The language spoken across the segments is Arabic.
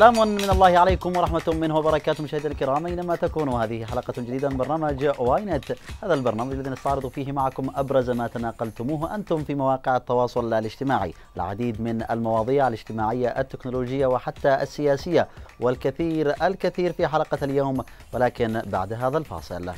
سلام من الله عليكم ورحمة منه وبركاته مشاهدينا الكرام أينما تكونوا هذه حلقة جديدة من برنامج واينت هذا البرنامج الذي نستعرض فيه معكم أبرز ما تناقلتموه أنتم في مواقع التواصل الاجتماعي العديد من المواضيع الاجتماعية التكنولوجية وحتى السياسية والكثير الكثير في حلقة اليوم ولكن بعد هذا الفاصل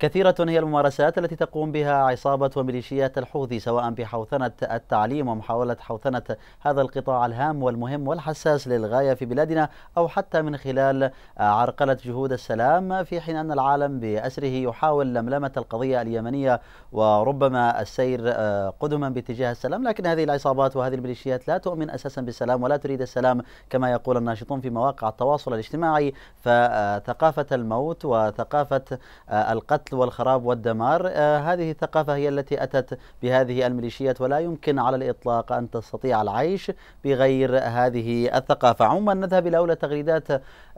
كثيرة هي الممارسات التي تقوم بها عصابة وميليشيات الحوثي سواء بحوثنة التعليم ومحاولة حوثنة هذا القطاع الهام والمهم والحساس للغاية في بلادنا أو حتى من خلال عرقلة جهود السلام في حين أن العالم بأسره يحاول لملمة القضية اليمنية وربما السير آه، قدما باتجاه السلام لكن هذه العصابات وهذه الميليشيات لا تؤمن أساسا بالسلام ولا تريد السلام كما يقول الناشطون في مواقع التواصل الاجتماعي فثقافة الموت وثقافة آه، القتل القتل والخراب والدمار آه، هذه الثقافة هي التي أتت بهذه الميليشيات ولا يمكن على الإطلاق أن تستطيع العيش بغير هذه الثقافة عموما نذهب إلى أولى تغريدات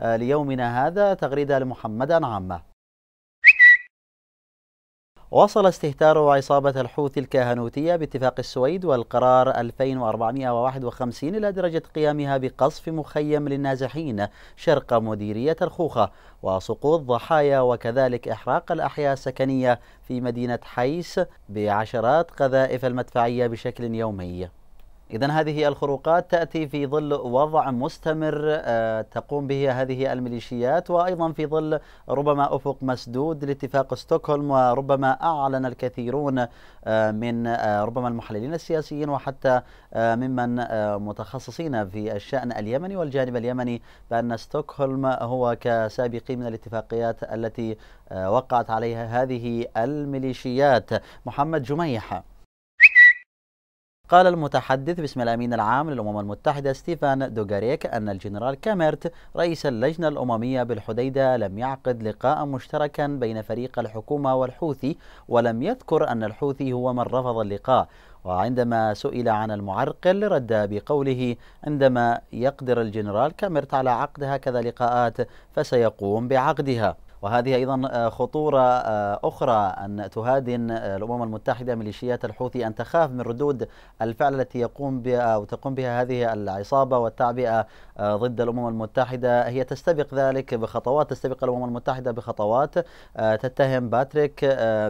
آه، ليومنا هذا تغريدة لمحمد عامة وصل استهتار عصابة الحوثي الكهنوتية باتفاق السويد والقرار 2451 إلى درجة قيامها بقصف مخيم للنازحين شرق مديرية الخوخة وسقوط ضحايا وكذلك إحراق الأحياء السكنية في مدينة حيس بعشرات قذائف المدفعية بشكل يومي إذا هذه الخروقات تأتي في ظل وضع مستمر آه، تقوم به هذه الميليشيات وأيضا في ظل ربما أفق مسدود لاتفاق ستوكهولم وربما أعلن الكثيرون آه، من آه، ربما المحللين السياسيين وحتى ممن متخصصين في الشأن اليمني والجانب اليمني بأن ستوكهولم هو كسابقي من الاتفاقيات التي وقعت عليها هذه الميليشيات محمد جميحه قال المتحدث باسم الأمين العام للأمم المتحدة ستيفان دوغاريك أن الجنرال كاميرت رئيس اللجنة الأممية بالحديدة لم يعقد لقاء مشتركا بين فريق الحكومة والحوثي ولم يذكر أن الحوثي هو من رفض اللقاء وعندما سئل عن المعرقل رد بقوله عندما يقدر الجنرال كاميرت على عقد هكذا لقاءات فسيقوم بعقدها وهذه أيضا آه، خطورة آه، أخرى أن تهادن آه، الأمم المتحدة ميليشيات الحوثي أن تخاف من ردود الفعل التي يقوم بها أو تقوم بها هذه العصابة والتعبئة ضد الأمم المتحدة هي تستبق ذلك بخطوات تستبق الأمم المتحدة بخطوات تتهم باتريك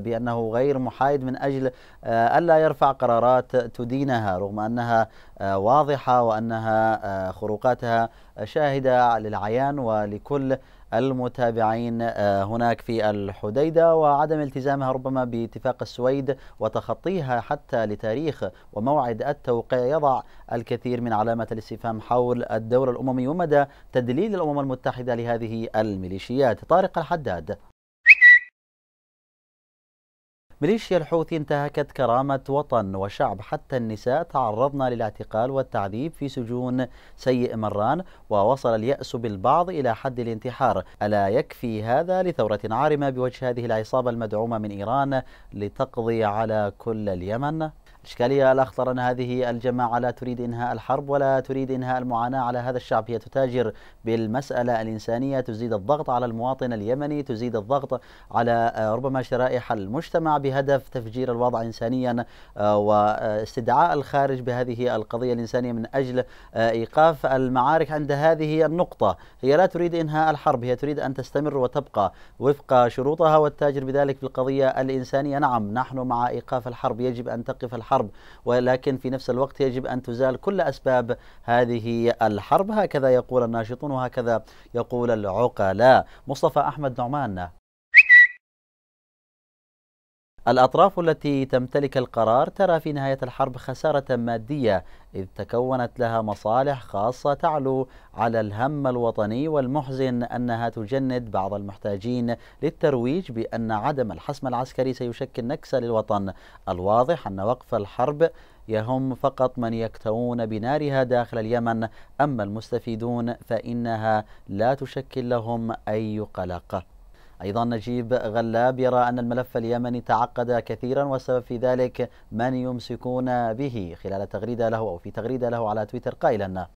بأنه غير محايد من أجل ألا يرفع قرارات تدينها رغم أنها واضحة وأنها خروقاتها شاهدة للعيان ولكل المتابعين آه، هناك في الحديدة وعدم التزامها ربما باتفاق السويد وتخطيها حتى لتاريخ وموعد التوقيع يضع الكثير من علامة الاستفهام حول الدور الأممي ومدى تدليل الأمم المتحدة لهذه الميليشيات طارق الحداد ميليشيا الحوثي انتهكت كرامة وطن وشعب حتى النساء تعرضن للاعتقال والتعذيب في سجون سيء مران ووصل اليأس بالبعض إلى حد الانتحار ألا يكفي هذا لثورة عارمة بوجه هذه العصابة المدعومة من إيران لتقضي على كل اليمن؟ الإشكالية الأخطر أن هذه الجماعة لا تريد إنهاء الحرب ولا تريد إنهاء المعاناة على هذا الشعب هي تتاجر بالمسألة الإنسانية تزيد الضغط على المواطن اليمني تزيد الضغط على آه، ربما شرائح المجتمع بهدف تفجير الوضع إنسانيا آه، واستدعاء الخارج بهذه القضية الإنسانية من أجل آه، إيقاف المعارك عند هذه النقطة هي لا تريد إنهاء الحرب هي تريد أن تستمر وتبقى وفق شروطها والتاجر بذلك في القضية الإنسانية نعم نحن مع إيقاف الحرب يجب أن تقف الحرب الحرب ولكن في نفس الوقت يجب أن تزال كل أسباب هذه الحرب هكذا يقول الناشطون وهكذا يقول العقلاء مصطفى أحمد نعمان الأطراف التي تمتلك القرار ترى في نهاية الحرب خسارة مادية إذ تكونت لها مصالح خاصة تعلو على الهم الوطني والمحزن أنها تجند بعض المحتاجين للترويج بأن عدم الحسم العسكري سيشكل نكسة للوطن الواضح أن وقف الحرب يهم فقط من يكتوون بنارها داخل اليمن أما المستفيدون فإنها لا تشكل لهم أي قلق أيضا نجيب غلاب يرى أن الملف اليمني تعقد كثيرا والسبب في ذلك من يمسكون به خلال تغريدة له أو في تغريدة له على تويتر قائلا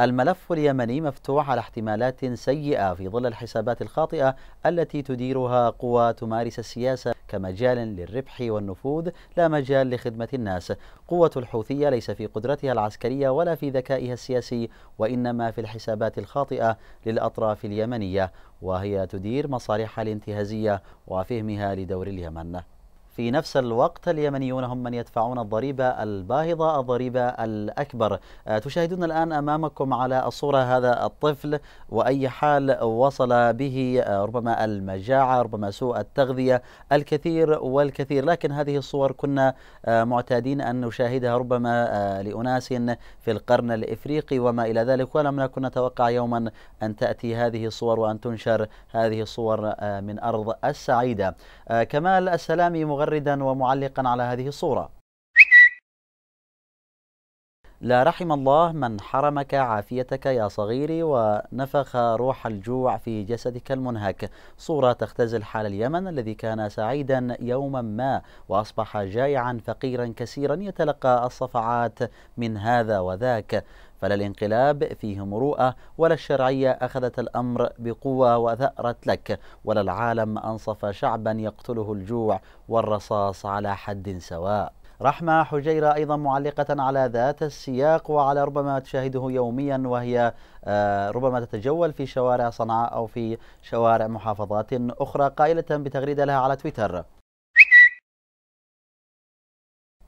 الملف اليمني مفتوح على احتمالات سيئة في ظل الحسابات الخاطئة التي تديرها قوى تمارس السياسة كمجال للربح والنفوذ لا مجال لخدمة الناس قوة الحوثية ليس في قدرتها العسكرية ولا في ذكائها السياسي وإنما في الحسابات الخاطئة للأطراف اليمنية وهي تدير مصالحها الانتهازية وفهمها لدور اليمن في نفس الوقت اليمنيون هم من يدفعون الضريبة الباهظة الضريبة الأكبر آه، تشاهدون الآن أمامكم على الصورة هذا الطفل وأي حال وصل به آه، ربما المجاعة ربما سوء التغذية الكثير والكثير لكن هذه الصور كنا آه، معتادين أن نشاهدها ربما لأناس في القرن الإفريقي وما إلى ذلك ولم نكن نتوقع يوما أن تأتي هذه الصور وأن تنشر هذه الصور من أرض السعيدة كمال السلامي مغرب متمردا ومعلقا على هذه الصورة لا رحم الله من حرمك عافيتك يا صغيري ونفخ روح الجوع في جسدك المنهك صورة تختزل حال اليمن الذي كان سعيدا يوما ما وأصبح جائعا فقيرا كثيرا يتلقى الصفعات من هذا وذاك فلا الانقلاب فيه مروءة ولا الشرعية أخذت الأمر بقوة وثأرت لك ولا العالم أنصف شعبا يقتله الجوع والرصاص على حد سواء رحمة حجيرة أيضا معلقة على ذات السياق وعلى ربما تشاهده يوميا وهي آه، ربما تتجول في شوارع صنعاء أو في شوارع محافظات أخرى قائلة بتغريدة لها على تويتر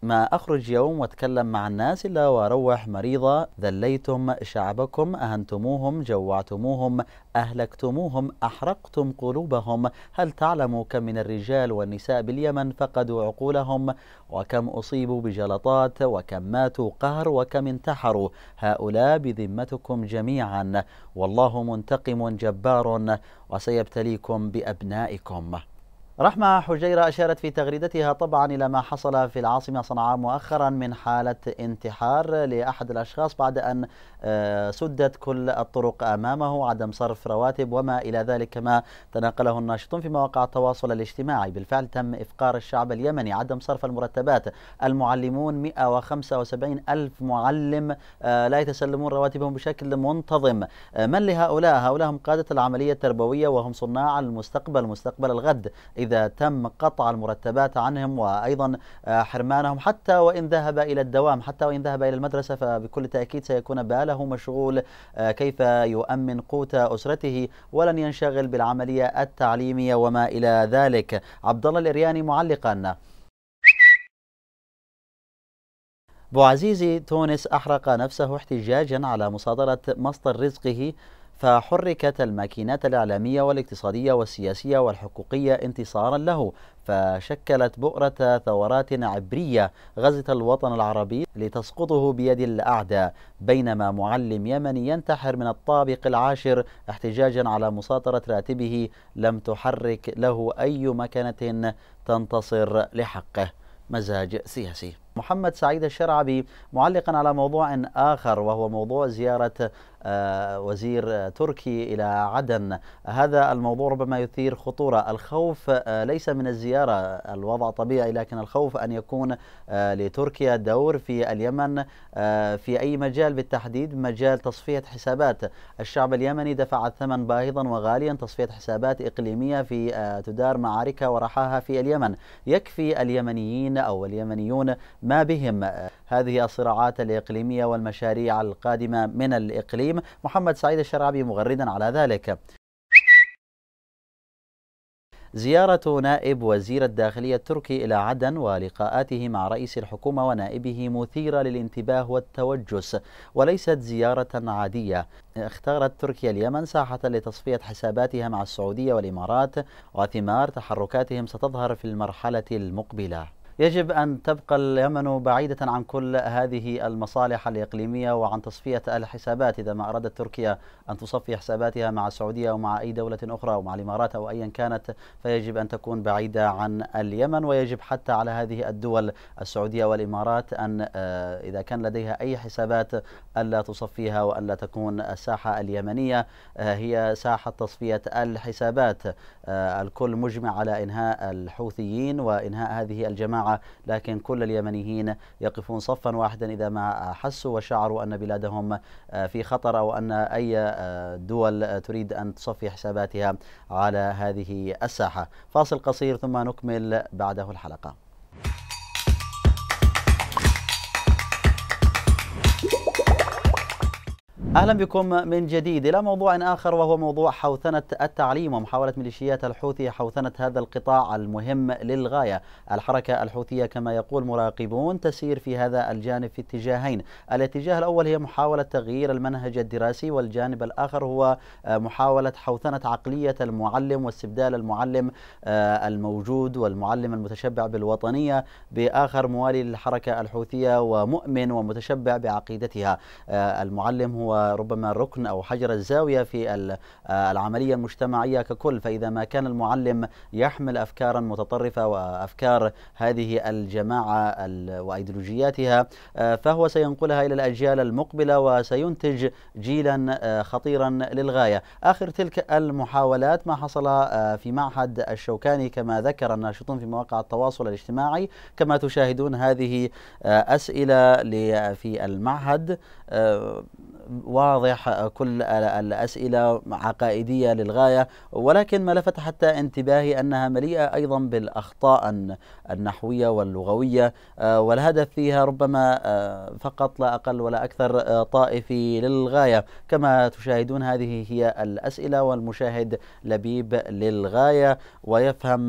ما أخرج يوم وأتكلم مع الناس إلا وأروح مريضة ذليتم شعبكم أهنتموهم جوعتموهم أهلكتموهم أحرقتم قلوبهم هل تعلموا كم من الرجال والنساء باليمن فقدوا عقولهم وكم أصيبوا بجلطات وكم ماتوا قهر وكم انتحروا هؤلاء بذمتكم جميعا والله منتقم جبار وسيبتليكم بأبنائكم رحمة حجيرة أشارت في تغريدتها طبعا إلى ما حصل في العاصمة صنعاء مؤخرا من حالة انتحار لأحد الأشخاص بعد أن آه، سدت كل الطرق أمامه عدم صرف رواتب وما إلى ذلك كما تناقله الناشطون في مواقع التواصل الاجتماعي بالفعل تم إفقار الشعب اليمني عدم صرف المرتبات المعلمون 175 ألف معلم آه، لا يتسلمون رواتبهم بشكل منتظم آه، من لهؤلاء؟ هؤلاء هم قادة العملية التربوية وهم صناع المستقبل مستقبل الغد إذا تم قطع المرتبات عنهم وأيضا آه، حرمانهم حتى وإن ذهب إلى الدوام حتى وإن ذهب إلى المدرسة فبكل تأكيد سيكون باله مشغول آه، كيف يؤمن قوت أسرته ولن ينشغل بالعملية التعليمية وما إلى ذلك عبد الله الإرياني معلقا بو عزيزي تونس أحرق نفسه احتجاجا على مصادرة مصدر رزقه فحركت الماكينات الإعلامية والاقتصادية والسياسية والحقوقية انتصارا له فشكلت بؤرة ثورات عبرية غزت الوطن العربي لتسقطه بيد الأعداء بينما معلم يمني ينتحر من الطابق العاشر احتجاجا على مساطرة راتبه لم تحرك له أي مكنة تنتصر لحقه مزاج سياسي محمد سعيد الشرعبي معلقا على موضوع آخر وهو موضوع زيارة آه، وزير تركي إلى عدن هذا الموضوع ربما يثير خطورة الخوف آه، ليس من الزيارة الوضع طبيعي لكن الخوف أن يكون آه، لتركيا دور في اليمن في أي مجال بالتحديد مجال تصفية حسابات الشعب اليمني دفع الثمن باهظا وغاليا تصفية حسابات إقليمية في تدار معاركها ورحاها في اليمن يكفي اليمنيين أو اليمنيون ما بهم هذه الصراعات الإقليمية والمشاريع القادمة من الإقليم الكريم محمد سعيد الشرعبي مغردا على ذلك زيارة نائب وزير الداخلية التركي إلى عدن ولقاءاته مع رئيس الحكومة ونائبه مثيرة للانتباه والتوجس وليست زيارة عادية اختارت تركيا اليمن ساحة لتصفية حساباتها مع السعودية والإمارات وثمار تحركاتهم ستظهر في المرحلة المقبلة يجب أن تبقى اليمن بعيدة عن كل هذه المصالح الإقليمية وعن تصفية الحسابات إذا ما أرادت تركيا أن تصفي حساباتها مع السعودية ومع أي دولة أخرى ومع الإمارات أو أيا كانت فيجب أن تكون بعيدة عن اليمن ويجب حتى على هذه الدول السعودية والإمارات أن آه، إذا كان لديها أي حسابات ألا تصفيها وألا تكون الساحة اليمنية آه، هي ساحة تصفية الحسابات آه، الكل مجمع على إنهاء الحوثيين وإنهاء هذه الجماعة لكن كل اليمنيين يقفون صفا واحدا إذا ما حسوا وشعروا أن بلادهم آه، في خطر أو أن أي آه، دول تريد أن تصفي حساباتها على هذه الساحة فاصل قصير ثم نكمل بعده الحلقة أهلا بكم من جديد إلى موضوع آخر وهو موضوع حوثنة التعليم ومحاولة ميليشيات الحوثي حوثنة هذا القطاع المهم للغاية الحركة الحوثية كما يقول مراقبون تسير في هذا الجانب في اتجاهين الاتجاه الأول هي محاولة تغيير المنهج الدراسي والجانب الآخر هو آه، محاولة حوثنة عقلية المعلم واستبدال المعلم آه، الموجود والمعلم المتشبع بالوطنية بآخر موالي للحركة الحوثية ومؤمن ومتشبع بعقيدتها آه، المعلم هو ربما الركن أو حجر الزاوية في آه، العملية المجتمعية ككل فإذا ما كان المعلم يحمل أفكارا متطرفة وأفكار هذه الجماعة وأيديولوجياتها آه، فهو سينقلها إلى الأجيال المقبلة وسينتج جيلا آه، خطيرا للغاية آخر تلك المحاولات ما حصل في معهد الشوكاني كما ذكر الناشطون في مواقع التواصل الاجتماعي كما تشاهدون هذه أسئلة في المعهد واضح كل الأسئلة عقائدية للغاية ولكن ما لفت حتى انتباهي أنها مليئة أيضا بالأخطاء النحوية واللغوية آه، والهدف فيها ربما آه، فقط لا أقل ولا أكثر آه، طائفي للغاية كما تشاهدون هذه هي الأسئلة والمشاهد لبيب للغاية ويفهم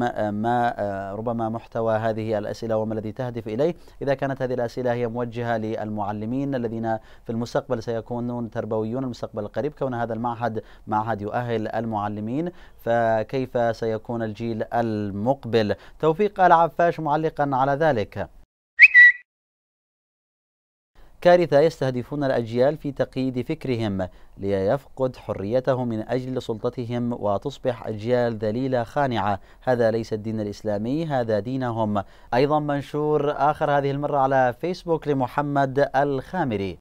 ما ربما محتوى هذه الأسئلة وما الذي تهدف إليه إذا كانت هذه الأسئلة هي موجهة للمعلمين الذين في المستقبل سيكون الفنون تربويون المستقبل القريب كون هذا المعهد معهد يؤهل المعلمين فكيف سيكون الجيل المقبل توفيق العفاش معلقا على ذلك كارثة يستهدفون الأجيال في تقييد فكرهم ليفقد حريته من أجل سلطتهم وتصبح أجيال ذليلة خانعة هذا ليس الدين الإسلامي هذا دينهم أيضا منشور آخر هذه المرة على فيسبوك لمحمد الخامري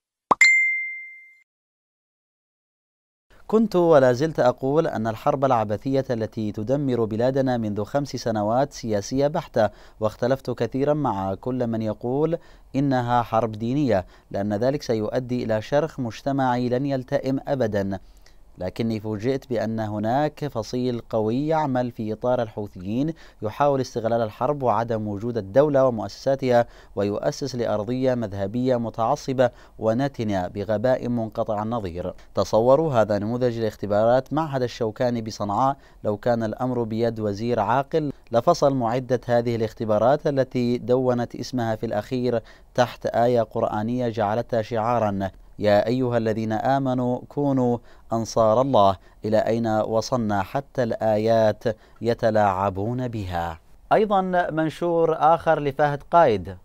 كنت ولا زلت أقول أن الحرب العبثية التي تدمر بلادنا منذ خمس سنوات سياسية بحتة واختلفت كثيرا مع كل من يقول إنها حرب دينية لأن ذلك سيؤدي إلى شرخ مجتمعي لن يلتئم أبدا لكني فوجئت بأن هناك فصيل قوي يعمل في إطار الحوثيين يحاول استغلال الحرب وعدم وجود الدولة ومؤسساتها ويؤسس لأرضية مذهبية متعصبة ونتنة بغباء منقطع النظير تصوروا هذا نموذج لاختبارات معهد الشوكاني بصنعاء لو كان الأمر بيد وزير عاقل لفصل معدة هذه الاختبارات التي دونت اسمها في الأخير تحت آية قرآنية جعلتها شعارا يا أيها الذين آمنوا كونوا أنصار الله إلى أين وصلنا حتى الآيات يتلاعبون بها أيضا منشور آخر لفهد قايد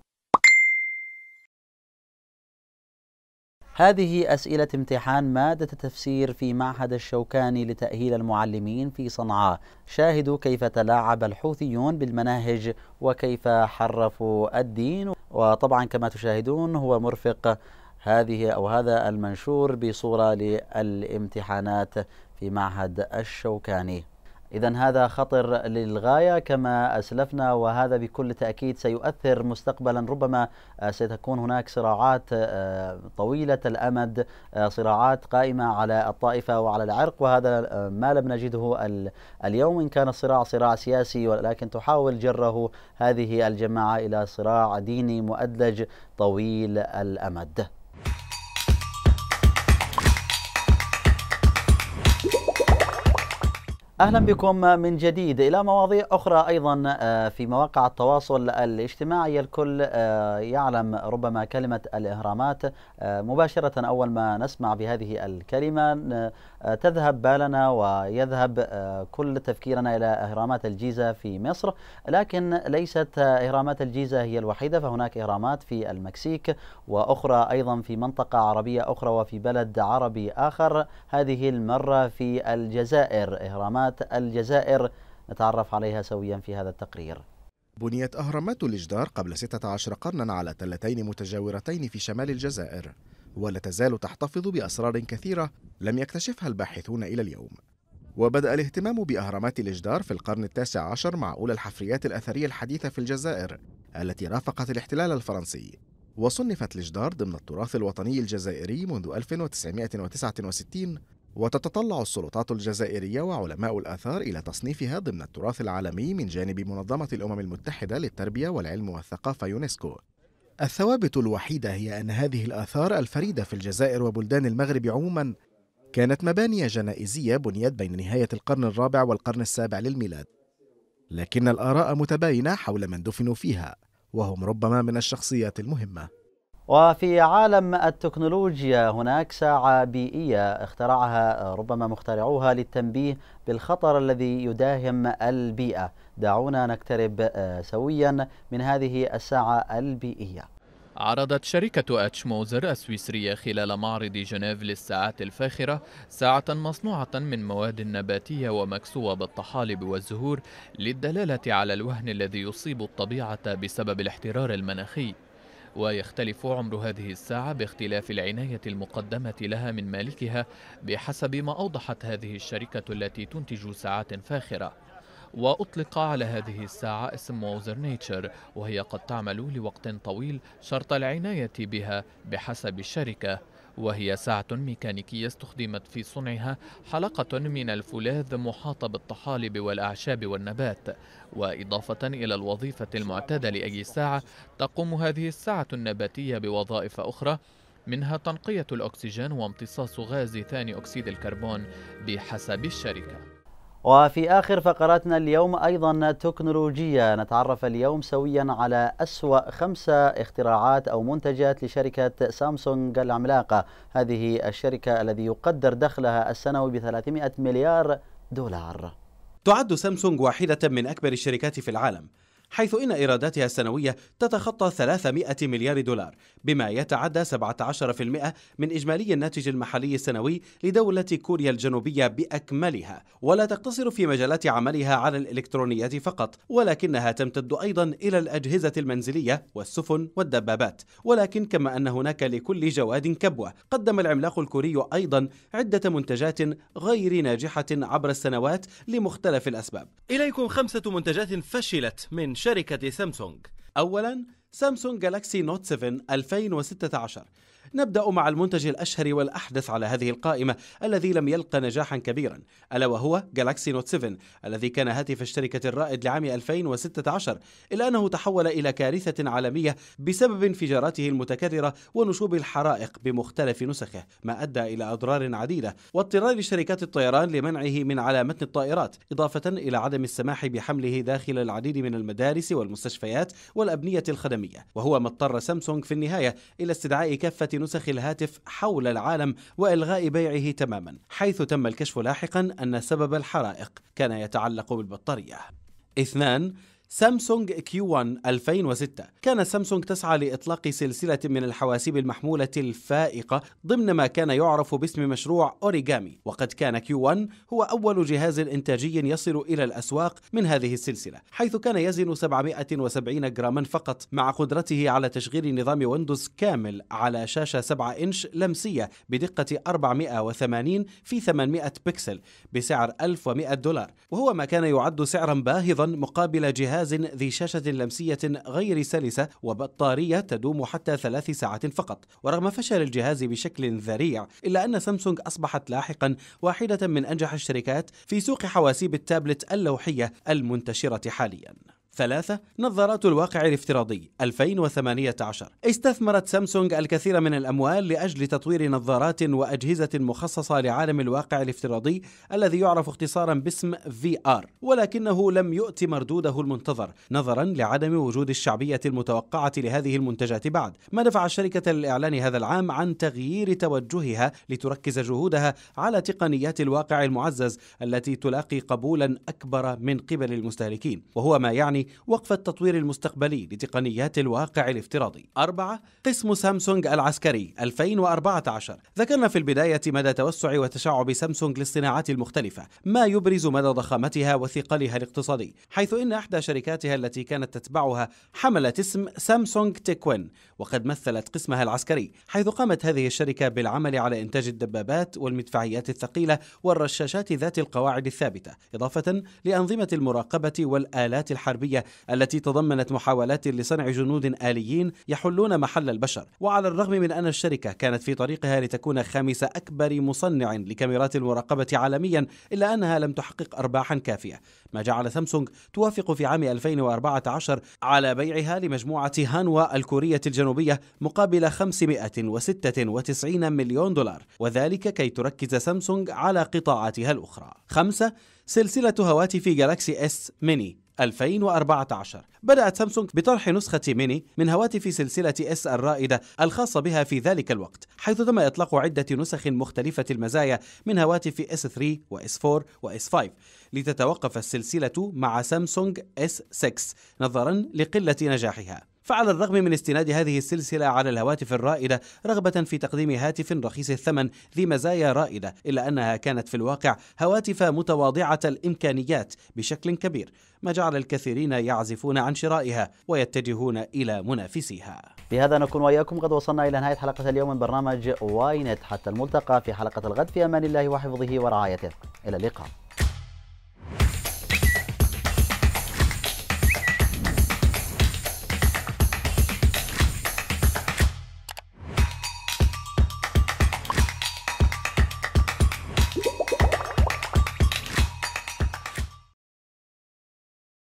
هذه أسئلة امتحان مادة التفسير في معهد الشوكاني لتأهيل المعلمين في صنعاء شاهدوا كيف تلاعب الحوثيون بالمناهج وكيف حرفوا الدين وطبعا كما تشاهدون هو مرفق هذه أو هذا المنشور بصورة للامتحانات في معهد الشوكاني إذا هذا خطر للغاية كما أسلفنا وهذا بكل تأكيد سيؤثر مستقبلا ربما آه، ستكون هناك صراعات آه، طويلة الأمد آه، صراعات قائمة على الطائفة وعلى العرق وهذا ما لم نجده اليوم إن كان الصراع صراع سياسي ولكن تحاول جره هذه الجماعة إلى صراع ديني مؤدلج طويل الأمد اهلا بكم من جديد الى مواضيع اخرى ايضا آه، في مواقع التواصل الاجتماعي الكل آه، يعلم ربما كلمه الاهرامات آه، مباشره اول ما نسمع بهذه الكلمه تذهب بالنا ويذهب كل تفكيرنا الى اهرامات الجيزه في مصر لكن ليست اهرامات الجيزه هي الوحيده فهناك اهرامات في المكسيك واخرى ايضا في منطقه عربيه اخرى وفي بلد عربي اخر هذه المره في الجزائر اهرامات أهرامات الجزائر نتعرف عليها سويا في هذا التقرير بنيت أهرامات الجدار قبل 16 قرنا على تلتين متجاورتين في شمال الجزائر ولا تزال تحتفظ بأسرار كثيرة لم يكتشفها الباحثون إلى اليوم وبدأ الاهتمام بأهرامات الجدار في القرن التاسع عشر مع أولى الحفريات الأثرية الحديثة في الجزائر التي رافقت الاحتلال الفرنسي وصنفت الجدار ضمن التراث الوطني الجزائري منذ 1969 وتتطلع السلطات الجزائرية وعلماء الآثار إلى تصنيفها ضمن التراث العالمي من جانب منظمة الأمم المتحدة للتربية والعلم والثقافة يونسكو. الثوابت الوحيدة هي أن هذه الآثار الفريدة في الجزائر وبلدان المغرب عموما كانت مباني جنائزية بنيت بين نهاية القرن الرابع والقرن السابع للميلاد. لكن الآراء متباينة حول من دفنوا فيها، وهم ربما من الشخصيات المهمة. وفي عالم التكنولوجيا هناك ساعة بيئية اخترعها ربما مخترعوها للتنبيه بالخطر الذي يداهم البيئة دعونا نقترب آه، سويا من هذه الساعة البيئية عرضت شركة اتش موزر السويسرية خلال معرض جنيف للساعات الفاخرة ساعة مصنوعة من مواد نباتية ومكسوة بالطحالب والزهور للدلالة على الوهن الذي يصيب الطبيعة بسبب الاحترار المناخي ويختلف عمر هذه الساعة باختلاف العناية المقدمة لها من مالكها بحسب ما أوضحت هذه الشركة التي تنتج ساعات فاخرة وأطلق على هذه الساعة اسم ووزر نيتشر وهي قد تعمل لوقت طويل شرط العناية بها بحسب الشركة وهي ساعة ميكانيكية استخدمت في صنعها حلقة من الفولاذ محاطة بالطحالب والأعشاب والنبات وإضافة إلى الوظيفة المعتادة لأي ساعة تقوم هذه الساعة النباتية بوظائف أخرى منها تنقية الأكسجين وامتصاص غاز ثاني أكسيد الكربون بحسب الشركة وفي آخر فقراتنا اليوم أيضا تكنولوجيا نتعرف اليوم سويا على أسوأ خمسة اختراعات أو منتجات لشركة سامسونج العملاقة هذه الشركة الذي يقدر دخلها السنوي ب 300 مليار دولار تعد سامسونج واحدة من أكبر الشركات في العالم حيث إن إيراداتها السنوية تتخطى 300 مليار دولار بما يتعدى 17% من إجمالي الناتج المحلي السنوي لدولة كوريا الجنوبية بأكملها ولا تقتصر في مجالات عملها على الإلكترونيات فقط ولكنها تمتد أيضا إلى الأجهزة المنزلية والسفن والدبابات ولكن كما أن هناك لكل جواد كبوة قدم العملاق الكوري أيضا عدة منتجات غير ناجحة عبر السنوات لمختلف الأسباب إليكم خمسة منتجات فشلت من شركة سامسونج أولاً سامسونج جالاكسي نوت 7 2016 نبدأ مع المنتج الأشهر والأحدث على هذه القائمة الذي لم يلقى نجاحا كبيرا ألا وهو جالاكسي نوت 7 الذي كان هاتف الشركة الرائد لعام 2016 إلا أنه تحول إلى كارثة عالمية بسبب انفجاراته المتكررة ونشوب الحرائق بمختلف نسخه ما أدى إلى أضرار عديدة واضطرار شركات الطيران لمنعه من على متن الطائرات إضافة إلى عدم السماح بحمله داخل العديد من المدارس والمستشفيات والأبنية الخدمية وهو ما اضطر سامسونج في النهاية إلى استدعاء كافة نسخ الهاتف حول العالم والغاء بيعه تماما حيث تم الكشف لاحقا ان سبب الحرائق كان يتعلق بالبطاريه اثنان سامسونج كيو 1 2006 كان سامسونج تسعى لإطلاق سلسلة من الحواسيب المحمولة الفائقة ضمن ما كان يعرف باسم مشروع أوريجامي وقد كان كيو 1 هو أول جهاز إنتاجي يصل إلى الأسواق من هذه السلسلة حيث كان يزن 770 جراما فقط مع قدرته على تشغيل نظام ويندوز كامل على شاشة 7 إنش لمسية بدقة 480 في 800 بكسل بسعر 1100 دولار وهو ما كان يعد سعرا باهظا مقابل جهاز جهاز ذي شاشة لمسية غير سلسة وبطارية تدوم حتى ثلاث ساعات فقط ورغم فشل الجهاز بشكل ذريع إلا أن سامسونج أصبحت لاحقا واحدة من أنجح الشركات في سوق حواسيب التابلت اللوحية المنتشرة حاليا ثلاثة نظارات الواقع الافتراضي 2018 استثمرت سامسونج الكثير من الأموال لأجل تطوير نظارات وأجهزة مخصصة لعالم الواقع الافتراضي الذي يعرف اختصارا باسم VR ولكنه لم يؤت مردوده المنتظر نظرا لعدم وجود الشعبية المتوقعة لهذه المنتجات بعد ما دفع الشركة للإعلان هذا العام عن تغيير توجهها لتركز جهودها على تقنيات الواقع المعزز التي تلاقي قبولا أكبر من قبل المستهلكين وهو ما يعني وقف التطوير المستقبلي لتقنيات الواقع الافتراضي أربعة قسم سامسونج العسكري 2014 ذكرنا في البداية مدى توسع وتشعب سامسونج للصناعات المختلفة ما يبرز مدى ضخامتها وثقلها الاقتصادي حيث إن إحدى شركاتها التي كانت تتبعها حملت اسم سامسونج تيكوين وقد مثلت قسمها العسكري حيث قامت هذه الشركة بالعمل على إنتاج الدبابات والمدفعيات الثقيلة والرشاشات ذات القواعد الثابتة إضافة لأنظمة المراقبة والآلات الحربية الأمريكية التي تضمنت محاولات لصنع جنود آليين يحلون محل البشر وعلى الرغم من أن الشركة كانت في طريقها لتكون خامس أكبر مصنع لكاميرات المراقبة عالميا إلا أنها لم تحقق أرباحا كافية ما جعل سامسونج توافق في عام 2014 على بيعها لمجموعة هانوا الكورية الجنوبية مقابل 596 مليون دولار وذلك كي تركز سامسونج على قطاعاتها الأخرى خمسة سلسلة هواتف جالاكسي اس ميني 2014 بدأت سامسونج بطرح نسخة ميني من هواتف سلسلة اس الرائدة الخاصة بها في ذلك الوقت حيث تم إطلاق عدة نسخ مختلفة المزايا من هواتف اس 3 واس 4 واس 5 لتتوقف السلسلة مع سامسونج اس 6 نظرا لقلة نجاحها فعلى الرغم من استناد هذه السلسلة على الهواتف الرائدة رغبة في تقديم هاتف رخيص الثمن ذي مزايا رائدة إلا أنها كانت في الواقع هواتف متواضعة الإمكانيات بشكل كبير ما جعل الكثيرين يعزفون عن شرائها ويتجهون إلى منافسيها بهذا نكون وإياكم قد وصلنا إلى نهاية حلقة اليوم من برنامج واينت حتى الملتقى في حلقة الغد في أمان الله وحفظه ورعايته إلى اللقاء